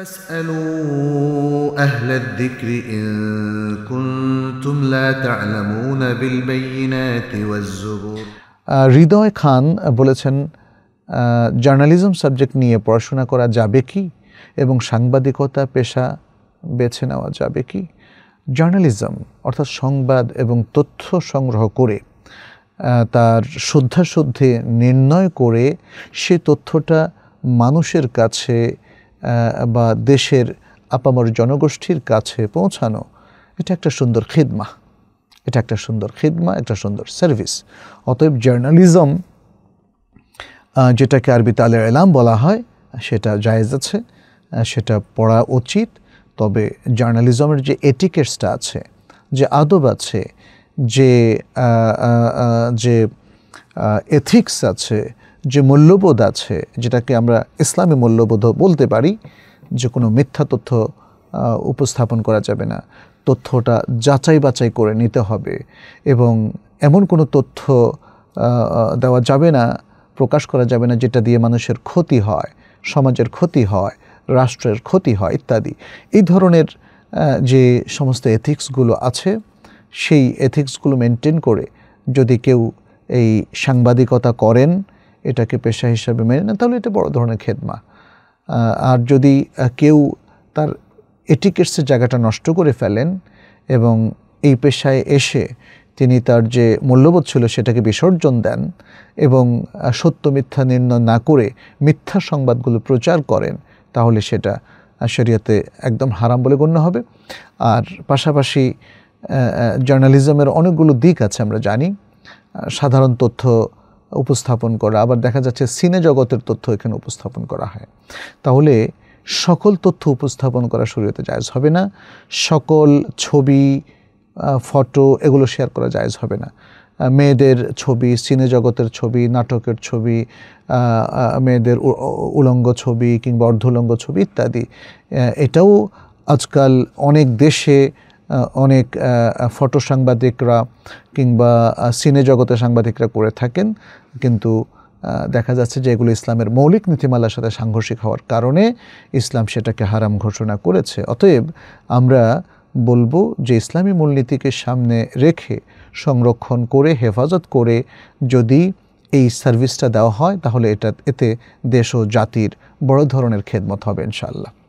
فاسألوا أهل الذكر إن كنتم لا تعلمون بالبينات والزبور হৃদয় খান বলেছেন journalism subject নিয়ে পড়াশোনা করা যাবে কি এবং সাংবাদিকতা পেশা বেছে নেওয়া যাবে কি জার্নালিজম অর্থাৎ সংবাদ এবং তথ্য সংগ্রহ করে তার শুদ্ধাশুদ্ধে নির্ণয় করে সে তথ্যটা মানুষের কাছে বা দেশের আপামর জনগোষ্ঠীর কাছে পৌঁছানো এটা একটা সুন্দর খিদমা এটা একটা সুন্দর খিদমা একটা সুন্দর সার্ভিস অতএব জার্নালিজম যেটাকে আরবি তালে এলাম বলা হয় সেটা জায়েজ আছে সেটা পড়া উচিত তবে জার্নালিজমের যে এটিকেটসটা আছে যে আদব আছে যে যে এথিক্স আছে যে মূল্যবোধ আছে যেটাকে আমরা ইসলামী মূল্যবোধ বলতে পারি যে কোনো মিথ্যা তথ্য উপস্থাপন করা যাবে না তথ্যটা যাচাই বাছাই করে নিতে হবে এবং এমন কোনো তথ্য দেওয়া যাবে না প্রকাশ করা যাবে না যেটা দিয়ে মানুষের ক্ষতি হয় সমাজের ক্ষতি হয় রাষ্ট্রের ক্ষতি হয় ইত্যাদি এই ধরনের যে সমস্ত এথিক্সগুলো আছে সেই এথিক্সগুলো মেনটেন করে যদি কেউ এই সাংবাদিকতা করেন এটাকে পেশা হিসাবে মেনে নেয় তাহলে এটা বড় ধরনের খেদমা আর যদি কেউ তার এটিকেটসের জায়গাটা নষ্ট করে ফেলেন এবং এই পেশায় এসে তিনি তার যে মূল্যবোধ ছিল সেটাকে বিসর্জন দেন এবং সত্য মিথ্যা নির্ণয় না করে মিথ্যা সংবাদগুলো প্রচার করেন তাহলে সেটা শরীয়তে একদম হারাম বলে গণ্য হবে আর পাশাপাশি জার্নালিজমের অনেকগুলো দিক আছে আমরা জানি সাধারণ তথ্য উপস্থাপন করা আবার দেখা যাচ্ছে সিনে জগতের তথ্য এখানে উপস্থাপন করা হয় তাহলে সকল তথ্য উপস্থাপন করা শরীয়তে জায়জ হবে না সকল ছবি ফটো এগুলো শেয়ার করা জায়জ হবে না মেয়েদের ছবি সিনে জগতের ছবি নাটকের ছবি মেয়েদের উলঙ্গ ছবি কিংবা অর্ধ উলঙ্গ ছবি ইত্যাদি এটাও আজকাল অনেক দেশে অনেক ফটো সাংবাদিকরা কিংবা সিনে জগতের সাংবাদিকরা করে থাকেন কিন্তু দেখা যাচ্ছে যে এগুলো ইসলামের মৌলিক নীতিমালার সাথে সাংঘর্ষিক হওয়ার কারণে ইসলাম সেটাকে হারাম ঘোষণা করেছে অতএব আমরা বলবো যে ইসলামী মূলনীতিকে সামনে রেখে সংরক্ষণ করে হেফাজত করে যদি এই সার্ভিসটা দেওয়া হয় তাহলে এটা এতে দেশ ও জাতির বড় ধরনের খেদমত হবে ইনশাল্লাহ